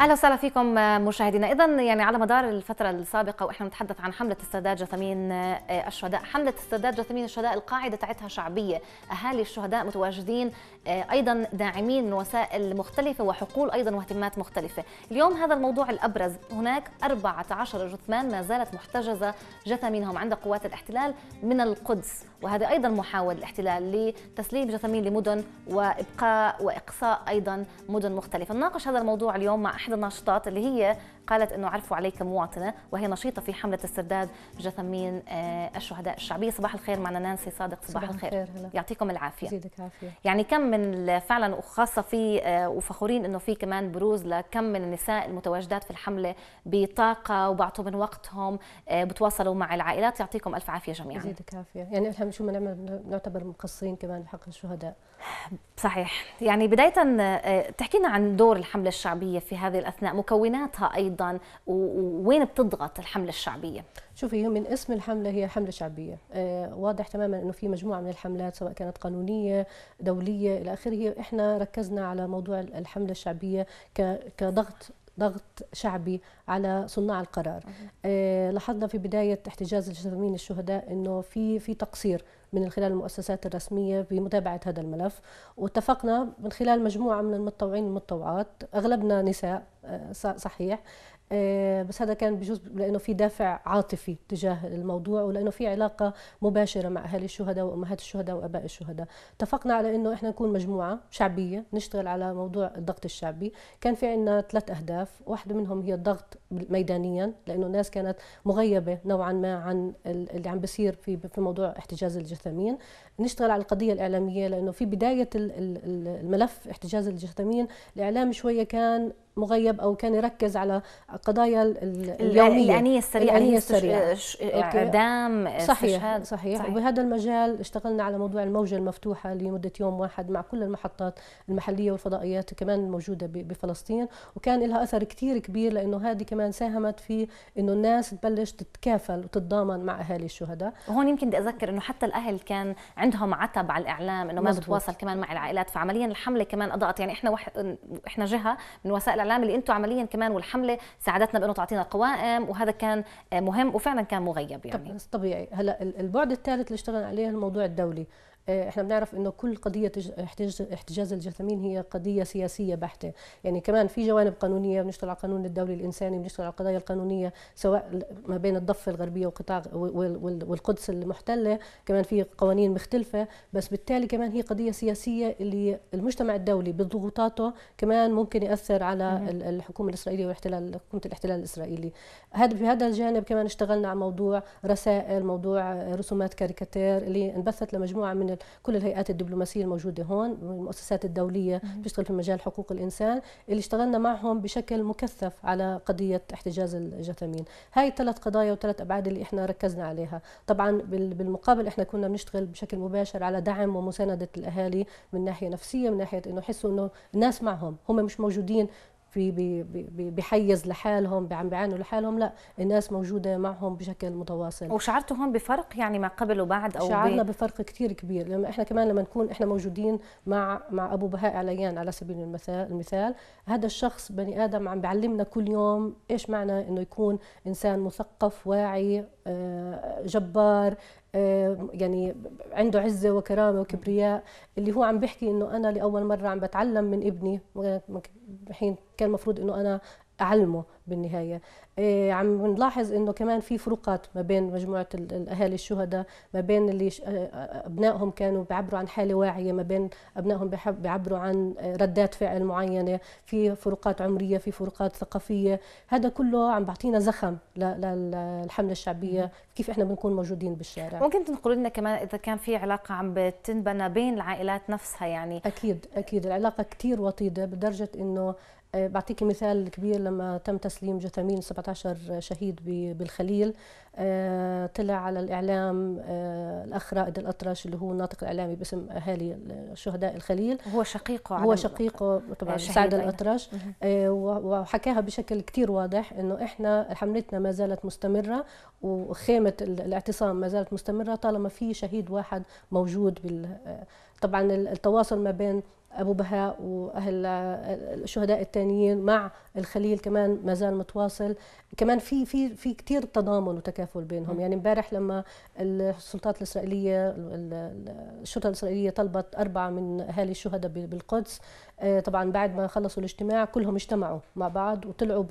اهلا وسهلا فيكم آه، مشاهدينا اذا يعني على مدار الفتره السابقه واحنا نتحدث عن حمله استرداد جثامين آه، آه، الشهداء حمله استرداد جثامين الشهداء القاعده تاعتها شعبيه اهالي الشهداء متواجدين ايضا داعمين من وسائل مختلفه وحقول ايضا واهتمامات مختلفه اليوم هذا الموضوع الابرز هناك 14 جثمان ما زالت محتجزه جثامينهم عند قوات الاحتلال من القدس وهذا أيضا محاولة الاحتلال لتسليم جثامين لمدن وإبقاء وإقصاء أيضا مدن مختلفة نناقش هذا الموضوع اليوم مع إحدى الناشطات اللي هي قالت أنه عرفوا عليك مواطنة وهي نشيطة في حملة استرداد جثامين آه، الشهداء الشعبية صباح الخير معنا نانسي صادق صباح, صباح الخير, هلا. يعطيكم العافية يزيدك عافية يعني كم من فعلا وخاصة في آه، وفخورين أنه في كمان بروز لكم من النساء المتواجدات في الحملة بطاقة وبعطوا من وقتهم آه، بتواصلوا مع العائلات يعطيكم ألف عافية جميعا يزيدك عافية يعني الحمد بنعمل شو نعمل نعم- نعتبر مقصرين كمان بحق الشهداء صحيح يعني بداية آه، تحكي لنا عن دور الحملة الشعبية في هذه الأثناء مكوناتها أيضا ووين بتضغط الحملة الشعبية شوفي هي من اسم الحملة هي حملة شعبية آه، واضح تماما أنه في مجموعة من الحملات سواء كانت قانونية دولية إلى آخره إحنا ركزنا على موضوع الحملة الشعبية كضغط ضغط شعبي على صناع القرار آه لاحظنا في بدايه احتجاز جثامين الشهداء انه في في تقصير من خلال المؤسسات الرسميه بمتابعه هذا الملف واتفقنا من خلال مجموعه من المتطوعين والمتطوعات اغلبنا نساء آه، صحيح آه، بس هذا كان بجوز لانه في دافع عاطفي تجاه الموضوع ولانه في علاقه مباشره مع اهالي الشهداء وامهات الشهداء واباء الشهداء اتفقنا على انه احنا نكون مجموعه شعبيه نشتغل على موضوع الضغط الشعبي كان في عندنا ثلاث اهداف واحده منهم هي الضغط ميدانيا لانه الناس كانت مغيبه نوعا ما عن اللي عم بيصير في في موضوع احتجاز الجثامين نشتغل على القضيه الاعلاميه لانه في بدايه الملف احتجاز الجثامين الاعلام شويه كان مغيب او كان يركز على قضايا اليوميه الانيه السريعه الانيه السريعه اعدام استشهاد صحيح صحيح وبهذا المجال اشتغلنا على موضوع الموجه المفتوحه لمده يوم واحد مع كل المحطات المحليه والفضائيات كمان الموجوده بفلسطين وكان لها اثر كثير كبير لانه هذه كمان ساهمت في انه الناس تبلش تتكافل وتتضامن مع اهالي الشهداء وهون يمكن بدي اذكر انه حتى الاهل كان عندهم عتب على الاعلام انه ما بتواصل كمان مع العائلات فعمليا الحمله كمان اضاءت يعني احنا وح... احنا جهه من وسائل الاعلام اللي انتم عمليا كمان والحمله ساعدتنا بانه تعطينا قوائم وهذا كان مهم وفعلا كان مغيب يعني طبيعي هلا البعد الثالث اللي اشتغلنا عليه الموضوع الدولي آه، احنا بنعرف انه كل قضيه احتجاز الجثمين هي قضيه سياسيه بحته يعني كمان في جوانب قانونيه بنشتغل على القانون الدولي الانساني بنشتغل على القضايا القانونيه سواء ما بين الضفه الغربيه وقطاع والقدس المحتله كمان في قوانين مختلفه بس بالتالي كمان هي قضيه سياسيه اللي المجتمع الدولي بضغوطاته كمان ممكن ياثر على الحكومه الاسرائيليه والاحتلال حكومه الاحتلال الاسرائيلي هذا في هذا الجانب كمان اشتغلنا على موضوع رسائل موضوع رسومات كاريكاتير اللي انبثت لمجموعه من بتشتغل كل الهيئات الدبلوماسيه الموجوده هون المؤسسات الدوليه بتشتغل في مجال حقوق الانسان اللي اشتغلنا معهم بشكل مكثف على قضيه احتجاز الجثامين هاي الثلاث قضايا والثلاث ابعاد اللي احنا ركزنا عليها طبعا بالمقابل احنا كنا بنشتغل بشكل مباشر على دعم ومسانده الاهالي من ناحيه نفسيه من ناحيه انه يحسوا انه الناس معهم هم مش موجودين في بحيز لحالهم عم بيعانوا لحالهم لا الناس موجوده معهم بشكل متواصل وشعرتوا هون بفرق يعني ما قبل وبعد او شعرنا بي... بفرق كثير كبير لما احنا كمان لما نكون احنا موجودين مع مع ابو بهاء عليان على سبيل المثال المثال هذا الشخص بني ادم عم بيعلمنا كل يوم ايش معنى انه يكون انسان مثقف واعي آه، جبار آه، يعني عنده عزه وكرامه وكبرياء اللي هو عم بيحكي انه انا لاول مره عم بتعلم من ابني حين كان المفروض انه انا اعلمه بالنهايه إيه، عم نلاحظ انه كمان في فروقات ما بين مجموعه الاهالي الشهداء ما بين اللي آه، آه، ابنائهم كانوا بيعبروا عن حاله واعيه ما بين ابنائهم بيعبروا عن آه، ردات فعل معينه في فروقات عمريه في فروقات ثقافيه هذا كله عم بعطينا زخم للحمله الشعبيه كيف احنا بنكون موجودين بالشارع ممكن تنقلوا لنا كمان اذا كان في علاقه عم بتنبنى بين العائلات نفسها يعني اكيد اكيد العلاقه كثير وطيده بدرجه انه آه، بعطيكي مثال كبير لما تم تسليم جثامين 17 شهيد بالخليل آه، طلع على الاعلام آه، الاخ رائد الاطرش اللي هو الناطق الاعلامي باسم اهالي شهداء الخليل هو شقيقه هو شقيقه طبعا سعد الاطرش وحكاها بشكل كثير واضح انه احنا حملتنا ما زالت مستمره وخيمه الاعتصام ما زالت مستمره طالما في شهيد واحد موجود بال طبعا التواصل ما بين ابو بهاء واهل الشهداء الثانيين مع الخليل كمان ما زال متواصل كمان في في في كثير تضامن وتكافل بينهم م. يعني امبارح لما السلطات الاسرائيليه الشرطه الاسرائيليه طلبت اربعه من اهالي الشهداء بالقدس آه، طبعا بعد ما خلصوا الاجتماع كلهم اجتمعوا مع بعض وطلعوا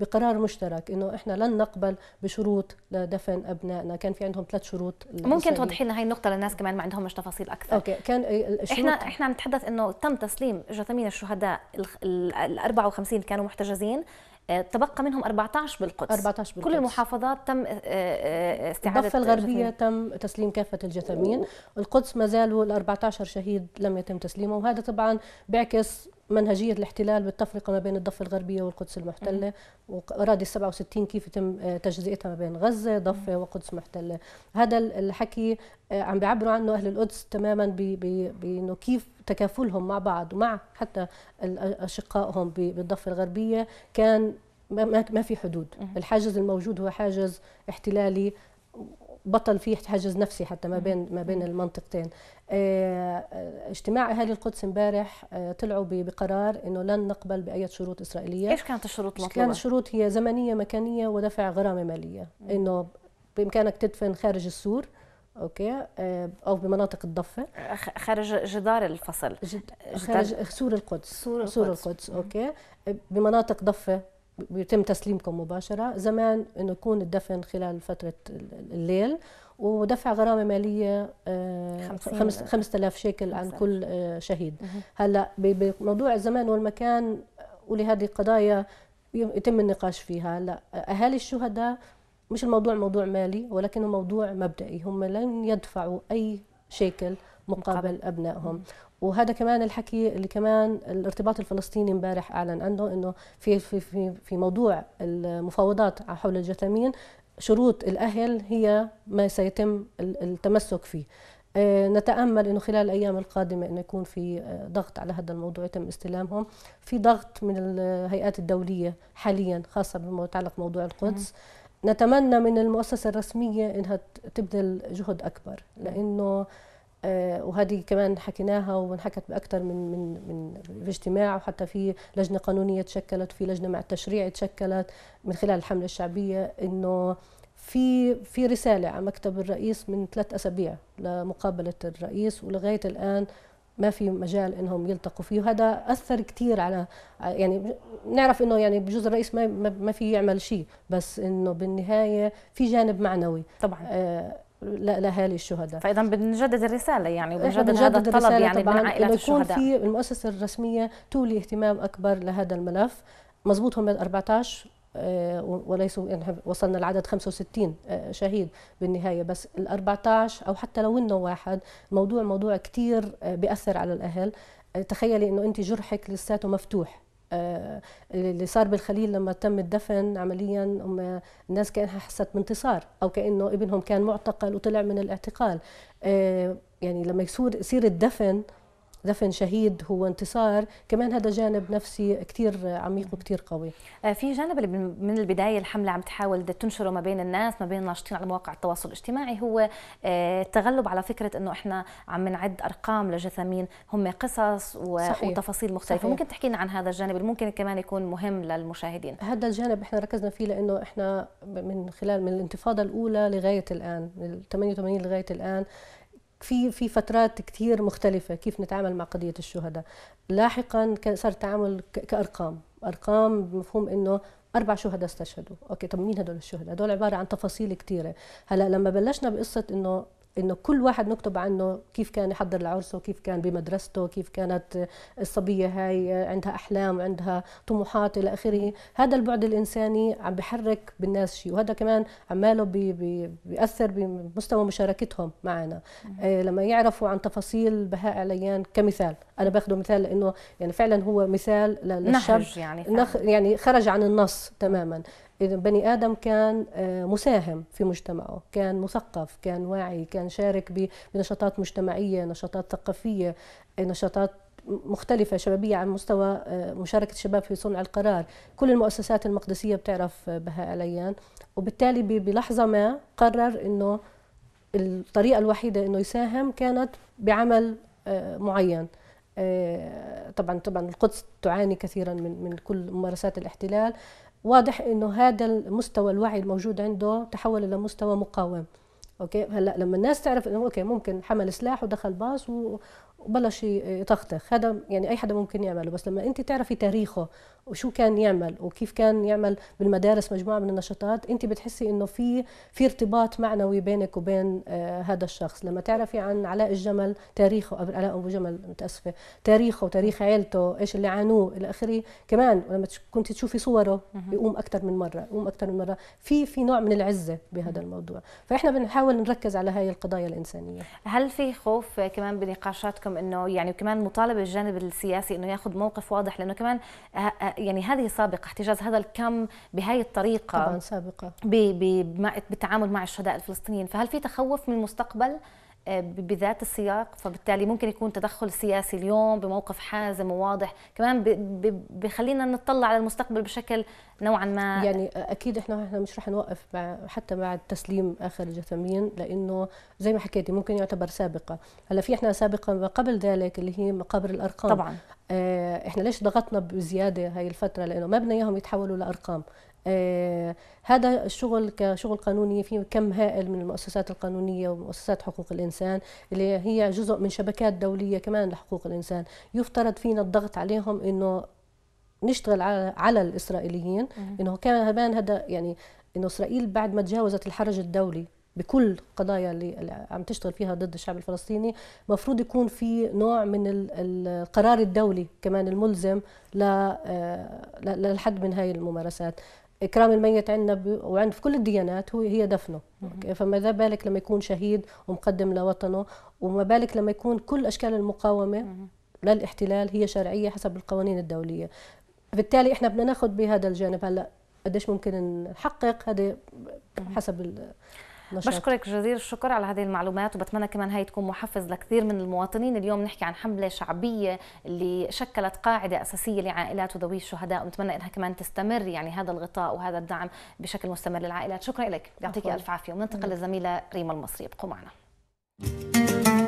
بقرار مشترك انه احنا لن نقبل بشروط لدفن ابنائنا كان في عندهم ثلاث شروط ممكن توضحي لنا هي النقطه للناس كمان ما مش تفاصيل اكثر اوكي كان احنا احنا عم نتحدث انه تم تسليم جثامين الشهداء ال 54 كانوا محتجزين آه، تبقى منهم 14 بالقدس 14 بالقدس كل المحافظات تم آه، آه، استعادة الضفة الغربية جثمين. تم تسليم كافة الجثامين القدس ما زالوا ال 14 شهيد لم يتم تسليمه وهذا طبعا بيعكس منهجية الاحتلال بالتفرقة ما بين الضفة الغربية والقدس المحتلة وأراضي 67 كيف يتم آه، تجزئتها ما بين غزة ضفة وقدس محتلة هذا الحكي آه، عم بيعبروا عنه أهل القدس تماما بأنه كيف تكافلهم مع بعض ومع حتى أشقائهم بالضفة الغربية كان ما في حدود الحاجز الموجود هو حاجز احتلالي بطل فيه حجز نفسي حتى ما بين ما بين المنطقتين آه، آه، اجتماع اهالي القدس امبارح آه، طلعوا بقرار انه لن نقبل باي شروط اسرائيليه ايش كانت الشروط المطلوبه كانت الشروط هي زمنيه مكانيه ودفع غرامه ماليه انه بامكانك تدفن خارج السور اوكي او بمناطق الضفه خارج جدار الفصل جد... خارج سور القدس سور القدس, سور القدس. اوكي بمناطق ضفه بيتم تسليمكم مباشرة زمان أنه يكون الدفن خلال فترة الليل ودفع غرامة مالية 5000 آه، شيكل عن كل آه، شهيد هلا بموضوع الزمان والمكان ولهذه قضايا يتم النقاش فيها هلا أهالي الشهداء مش الموضوع موضوع مالي ولكنه موضوع مبدئي هم لن يدفعوا أي شيكل مقابل ابنائهم وهذا كمان الحكي اللي كمان الارتباط الفلسطيني امبارح اعلن عنه انه في في في في موضوع المفاوضات حول الجثامين شروط الاهل هي ما سيتم التمسك فيه آه، نتامل انه خلال الايام القادمه انه يكون في آه، ضغط على هذا الموضوع يتم استلامهم في ضغط من الهيئات الدوليه حاليا خاصه بما يتعلق بموضوع القدس نتمنى من المؤسسه الرسميه انها تبذل جهد اكبر لانه آه، وهذه كمان حكيناها وانحكت باكثر من من من اجتماع وحتى في لجنه قانونيه تشكلت في لجنه مع التشريع تشكلت من خلال الحمله الشعبيه انه في في رساله على مكتب الرئيس من ثلاث اسابيع لمقابله الرئيس ولغايه الان ما في مجال انهم يلتقوا فيه وهذا اثر كثير على يعني نعرف انه يعني بجوز الرئيس ما ما في يعمل شيء بس انه بالنهايه في جانب معنوي طبعا آه لاهالي الشهداء فاذا بنجدد الرساله يعني وبنجدد هذا الطلب يعني من عائلات الشهداء في المؤسسه الرسميه تولي اهتمام اكبر لهذا الملف مضبوط هم 14 آه، وليسوا يعني وصلنا لعدد 65 آه، شهيد بالنهايه بس ال 14 او حتى لو انه واحد الموضوع موضوع كثير آه، بياثر على الاهل تخيلي انه انت جرحك لساته مفتوح آه، اللي صار بالخليل لما تم الدفن عمليا هم الناس كانها حست بانتصار او كانه ابنهم كان معتقل وطلع من الاعتقال آه، يعني لما يصير يصير الدفن دفن شهيد هو انتصار كمان هذا جانب نفسي كثير عميق وكثير قوي آه، في جانب اللي من البدايه الحمله عم تحاول تنشره ما بين الناس ما بين الناشطين على مواقع التواصل الاجتماعي هو آه، التغلب على فكره انه احنا عم نعد ارقام لجثامين هم قصص و... صحيح. وتفاصيل مختلفه صحيح. ممكن تحكي لنا عن هذا الجانب اللي ممكن كمان يكون مهم للمشاهدين هذا الجانب احنا ركزنا فيه لانه احنا من خلال من الانتفاضه الاولى لغايه الان من 88 لغايه الان في في فترات كثير مختلفة كيف نتعامل مع قضية الشهداء لاحقا صار التعامل كأرقام أرقام بمفهوم إنه أربع شهداء استشهدوا أوكي طب مين هدول الشهداء هدول عبارة عن تفاصيل كثيرة هلا لما بلشنا بقصة إنه انه كل واحد نكتب عنه كيف كان يحضر لعرسه كيف كان بمدرسته كيف كانت الصبيه هاي عندها احلام عندها طموحات الى اخره هذا البعد الانساني عم بحرك بالناس شيء وهذا كمان عماله بي بي بياثر بمستوى مشاركتهم معنا آه لما يعرفوا عن تفاصيل بهاء عليان كمثال انا باخذه مثال لانه يعني فعلا هو مثال للشاب نهج يعني, نخ يعني خرج عن النص تماما إذا بني آدم كان آه، مساهم في مجتمعه كان مثقف كان واعي كان شارك بنشاطات مجتمعية نشاطات ثقافية نشاطات مختلفة شبابية عن مستوى آه، مشاركة الشباب في صنع القرار كل المؤسسات المقدسية بتعرف آه، بهاء عليان وبالتالي بلحظة ما قرر أنه الطريقة الوحيدة أنه يساهم كانت بعمل معين طبعا طبعا القدس تعاني كثيرا من من كل ممارسات الاحتلال واضح انه هذا المستوى الوعي الموجود عنده تحول الى مستوى مقاوم اوكي هلا لما الناس تعرف انه اوكي ممكن حمل سلاح ودخل باص وبلش يطخطخ هذا يعني اي حدا ممكن يعمله بس لما انت تعرفي تاريخه وشو كان يعمل وكيف كان يعمل بالمدارس مجموعه من النشاطات انت بتحسي انه في في ارتباط معنوي بينك وبين آه هذا الشخص لما تعرفي عن علاء الجمل تاريخه قبل علاء ابو جمل متاسفه تاريخه وتاريخ عيلته ايش اللي عانوه الى اخره كمان لما كنت تشوفي صوره بيقوم اكثر من مره بيقوم اكثر من مره في في نوع من العزه بهذا الموضوع فاحنا بنحاول نحاول نركز على هاي القضايا الانسانيه هل في خوف كمان بنقاشاتكم انه يعني كمان مطالبه الجانب السياسي انه ياخذ موقف واضح لانه كمان يعني هذه سابقه احتجاز هذا الكم بهاي الطريقه طبعا سابقه بالتعامل مع الشهداء الفلسطينيين فهل في تخوف من المستقبل آه، بذات السياق فبالتالي ممكن يكون تدخل سياسي اليوم بموقف حازم وواضح كمان بخلينا نطلع على المستقبل بشكل نوعا ما يعني اكيد احنا احنا مش رح نوقف مع حتى بعد تسليم اخر الجثامين لانه زي ما حكيتي ممكن يعتبر سابقه هلا في احنا سابقه ما قبل ذلك اللي هي مقابر الارقام طبعا آه، احنا ليش ضغطنا بزياده هاي الفتره لانه ما بدنا اياهم يتحولوا لارقام آه، هذا الشغل كشغل قانوني في كم هائل من المؤسسات القانونية ومؤسسات حقوق الإنسان اللي هي جزء من شبكات دولية كمان لحقوق الإنسان يفترض فينا الضغط عليهم أنه نشتغل على الإسرائيليين أنه كمان هذا يعني أنه إسرائيل بعد ما تجاوزت الحرج الدولي بكل قضايا اللي عم تشتغل فيها ضد الشعب الفلسطيني مفروض يكون في نوع من القرار الدولي كمان الملزم للحد آه، من هاي الممارسات إكرام الميت عندنا وعند في كل الديانات هو هي دفنه فماذا بالك لما يكون شهيد ومقدم لوطنه وما بالك لما يكون كل أشكال المقاومة للاحتلال هي شرعية حسب القوانين الدولية بالتالي احنا بدنا ناخذ بهذا الجانب هلا قديش ممكن نحقق هذا حسب نشاط. بشكرك جزيل الشكر على هذه المعلومات وبتمنى كمان هي تكون محفز لكثير من المواطنين اليوم نحكي عن حملة شعبية اللي شكلت قاعدة أساسية لعائلات وذوي الشهداء ونتمنى أنها كمان تستمر يعني هذا الغطاء وهذا الدعم بشكل مستمر للعائلات شكرا لك يعطيك ألف عافية وننتقل للزميلة ريما المصري ابقوا معنا